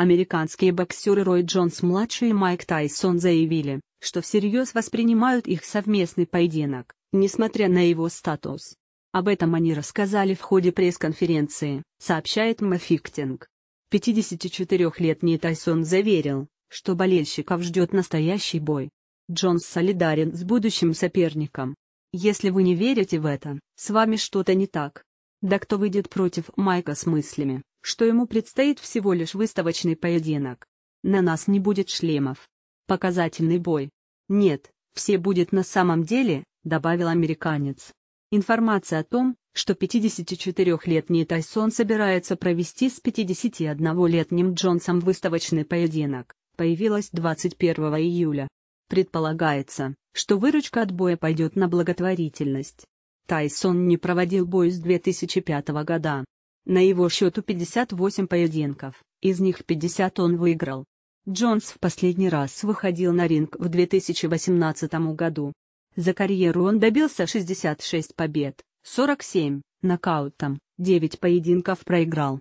Американские боксеры Рой Джонс-младший и Майк Тайсон заявили, что всерьез воспринимают их совместный поединок, несмотря на его статус. Об этом они рассказали в ходе пресс-конференции, сообщает Мафиктинг. 54-летний Тайсон заверил, что болельщиков ждет настоящий бой. Джонс солидарен с будущим соперником. Если вы не верите в это, с вами что-то не так. Да кто выйдет против Майка с мыслями, что ему предстоит всего лишь выставочный поединок. На нас не будет шлемов. Показательный бой. Нет, все будет на самом деле, добавил американец. Информация о том, что 54-летний Тайсон собирается провести с 51-летним Джонсом выставочный поединок, появилась 21 июля. Предполагается, что выручка от боя пойдет на благотворительность. Тайсон не проводил бой с 2005 года. На его счету 58 поединков, из них 50 он выиграл. Джонс в последний раз выходил на ринг в 2018 году. За карьеру он добился 66 побед, 47 нокаутом, 9 поединков проиграл.